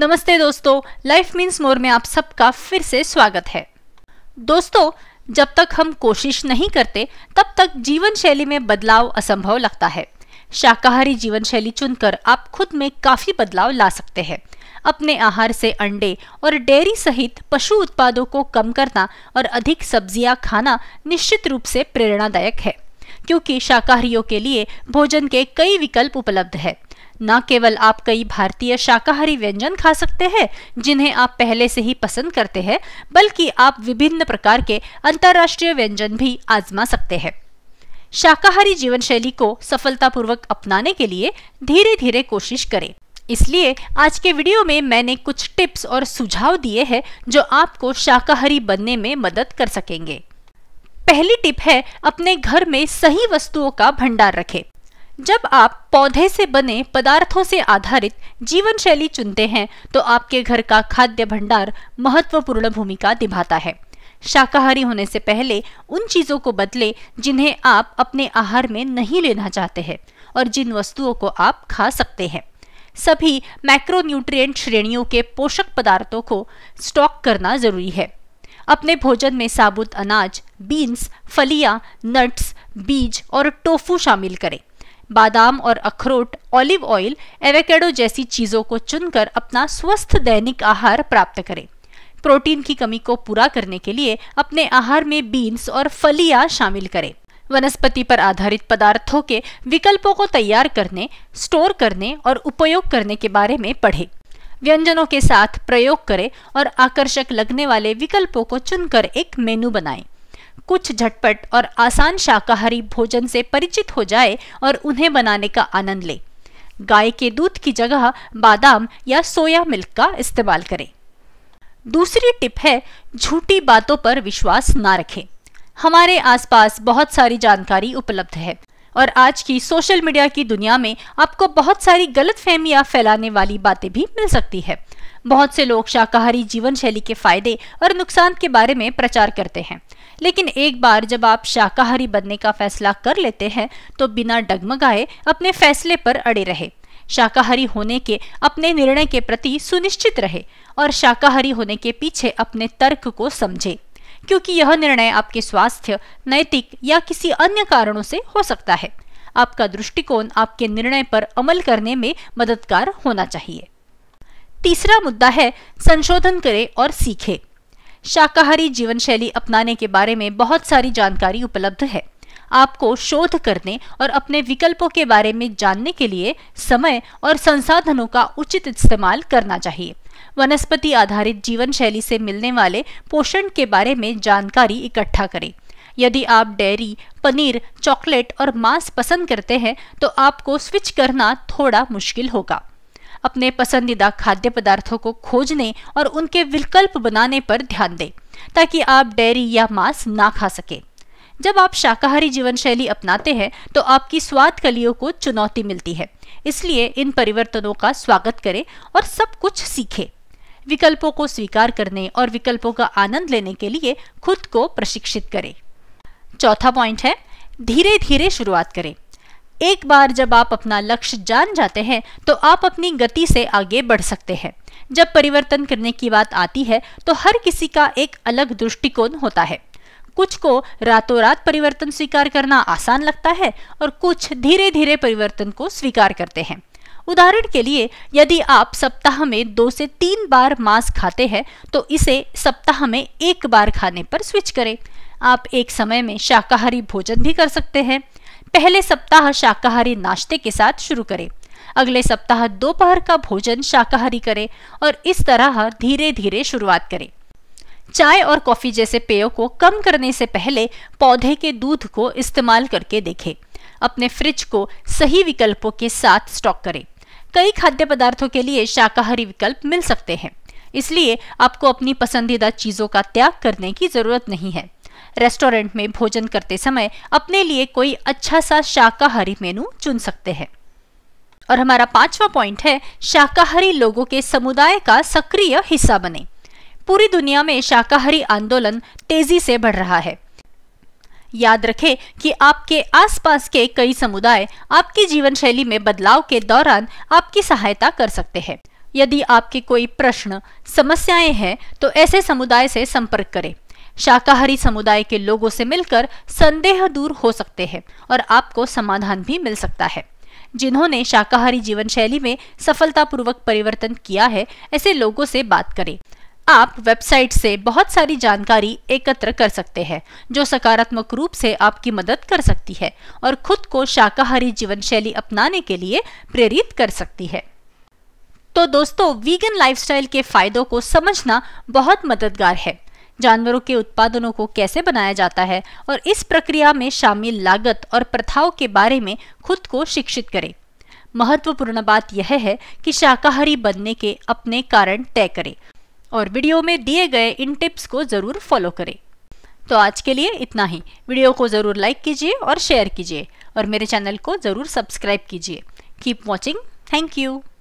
नमस्ते दोस्तों life means more में आप सबका फिर से स्वागत है दोस्तों जब तक हम कोशिश नहीं करते तब तक जीवन शैली में बदलाव असंभव लगता है शाकाहारी जीवन शैली चुनकर आप खुद में काफी बदलाव ला सकते हैं अपने आहार से अंडे और डेयरी सहित पशु उत्पादों को कम करना और अधिक सब्जियां खाना निश्चित रूप से प्रेरणादायक है क्योंकि शाकाहारियों के लिए भोजन के कई विकल्प उपलब्ध है न केवल आप कई भारतीय शाकाहारी व्यंजन खा सकते हैं जिन्हें आप पहले से ही पसंद करते हैं बल्कि आप विभिन्न प्रकार के अंतर्राष्ट्रीय व्यंजन भी आजमा सकते हैं शाकाहारी जीवन शैली को सफलतापूर्वक अपनाने के लिए धीरे धीरे कोशिश करें इसलिए आज के वीडियो में मैंने कुछ टिप्स और सुझाव दिए हैं जो आपको शाकाहारी बनने में मदद कर सकेंगे पहली टिप है अपने घर में सही वस्तुओं का भंडार रखें जब आप पौधे से बने पदार्थों से आधारित जीवन शैली चुनते हैं तो आपके घर का खाद्य भंडार महत्वपूर्ण भूमिका निभाता है शाकाहारी होने से पहले उन चीज़ों को बदले जिन्हें आप अपने आहार में नहीं लेना चाहते हैं और जिन वस्तुओं को आप खा सकते हैं सभी मैक्रोन्यूट्रिएंट श्रेणियों के पोषक पदार्थों को स्टॉक करना जरूरी है अपने भोजन में साबुत अनाज बीन्स फलियां, नट्स बीज और टोफू शामिल करें बादाम और अखरोट ऑलिव ऑयल एवेकेडो जैसी चीज़ों को चुनकर अपना स्वस्थ दैनिक आहार प्राप्त करें प्रोटीन की कमी को पूरा करने के लिए अपने आहार में बीन्स और फलियां शामिल करें वनस्पति पर आधारित पदार्थों के विकल्पों को तैयार करने स्टोर करने और उपयोग करने के बारे में पढ़ें व्यंजनों के साथ प्रयोग करें और आकर्षक लगने वाले विकल्पों को चुनकर एक मेनू बनाएं कुछ झटपट और आसान शाकाहारी भोजन से परिचित हो जाए और उन्हें बनाने का आनंद ले गाय के दूध की जगह बादाम या सोया मिल्क का इस्तेमाल करें दूसरी टिप है झूठी बातों पर विश्वास ना रखें हमारे आसपास बहुत सारी जानकारी उपलब्ध है और आज की सोशल मीडिया की दुनिया में आपको बहुत सारी गलत फहमिया फैलाने वाली बातें भी मिल सकती है बहुत से लोग शाकाहारी जीवन शैली के फायदे और नुकसान के बारे में प्रचार करते हैं लेकिन एक बार जब आप शाकाहारी बनने का फैसला कर लेते हैं तो बिना डगमगाए अपने फैसले पर अड़े रहे शाकाहारी होने के अपने निर्णय के प्रति सुनिश्चित रहे और शाकाहारी होने के पीछे अपने तर्क को समझे क्योंकि यह निर्णय आपके स्वास्थ्य नैतिक या किसी अन्य कारणों से हो सकता है आपका दृष्टिकोण आपके निर्णय पर अमल करने में मददगार होना चाहिए तीसरा मुद्दा है संशोधन करें और सीखें शाकाहारी जीवन शैली अपनाने के बारे में बहुत सारी जानकारी उपलब्ध है आपको शोध करने और अपने विकल्पों के बारे में जानने के लिए समय और संसाधनों का उचित इस्तेमाल करना चाहिए वनस्पति आधारित जीवन शैली से मिलने वाले पोषण के बारे में जानकारी इकट्ठा करें यदि आप डेयरी पनीर चॉकलेट और मांस पसंद करते हैं तो आपको स्विच करना थोड़ा मुश्किल होगा अपने पसंदीदा खाद्य पदार्थों को खोजने और उनके विकल्प बनाने पर ध्यान दें ताकि आप डेयरी या मांस ना खा सकें जब आप शाकाहारी जीवन शैली अपनाते हैं तो आपकी स्वाद कलियों को चुनौती मिलती है इसलिए इन परिवर्तनों का स्वागत करें और सब कुछ सीखें विकल्पों को स्वीकार करने और विकल्पों का आनंद लेने के लिए खुद को प्रशिक्षित करें चौथा पॉइंट है धीरे धीरे शुरुआत करें एक बार जब आप अपना लक्ष्य जान जाते हैं तो आप अपनी गति से आगे बढ़ सकते हैं जब परिवर्तन करने की बात आती है तो हर किसी का एक अलग दृष्टिकोण होता है कुछ को रातों रात परिवर्तन स्वीकार करना आसान लगता है और कुछ धीरे धीरे परिवर्तन को स्वीकार करते हैं उदाहरण के लिए यदि आप सप्ताह में दो से तीन बार मांस खाते हैं तो इसे सप्ताह में एक बार खाने पर स्विच करें आप एक समय में शाकाहारी भोजन भी कर सकते हैं पहले सप्ताह शाकाहारी नाश्ते के साथ शुरू करें अगले सप्ताह दोपहर का भोजन शाकाहारी करें और इस तरह धीरे धीरे शुरुआत करें चाय और कॉफी जैसे पेयों को कम करने से पहले पौधे के दूध को इस्तेमाल करके देखें अपने फ्रिज को सही विकल्पों के साथ स्टॉक करें कई खाद्य पदार्थों के लिए शाकाहारी विकल्प मिल सकते हैं इसलिए आपको अपनी पसंदीदा चीज़ों का त्याग करने की ज़रूरत नहीं है रेस्टोरेंट में भोजन करते समय अपने लिए कोई अच्छा सा शाकाहारी मेनू चुन सकते हैं और हमारा पांचवा पॉइंट है शाकाहारी लोगों के समुदाय का सक्रिय हिस्सा बने पूरी दुनिया में शाकाहारी आंदोलन तेजी से बढ़ रहा है याद रखें कि आपके आसपास के कई समुदाय आपकी जीवन शैली में बदलाव के दौरान आपकी सहायता कर सकते हैं यदि आपके कोई प्रश्न समस्याएं हैं तो ऐसे समुदाय से संपर्क करें शाकाहारी समुदाय के लोगों से मिलकर संदेह दूर हो सकते हैं और आपको समाधान भी मिल सकता है जिन्होंने शाकाहारी जीवन शैली में सफलतापूर्वक परिवर्तन किया है ऐसे लोगों से बात करें आप वेबसाइट से बहुत सारी जानकारी एकत्र कर सकते हैं जो सकारात्मक रूप से आपकी मदद कर सकती है और खुद को शाकाहारी जीवन शैली अपनाने के लिए प्रेरित कर सकती है तो दोस्तों वीगन लाइफस्टाइल के फायदों को समझना बहुत मददगार है जानवरों के उत्पादनों को कैसे बनाया जाता है और इस प्रक्रिया में शामिल लागत और प्रथाओं के बारे में खुद को शिक्षित करें महत्वपूर्ण बात यह है कि शाकाहारी बनने के अपने कारण तय करें और वीडियो में दिए गए इन टिप्स को ज़रूर फॉलो करें तो आज के लिए इतना ही वीडियो को ज़रूर लाइक कीजिए और शेयर कीजिए और मेरे चैनल को ज़रूर सब्सक्राइब कीजिए कीप वॉचिंग थैंक यू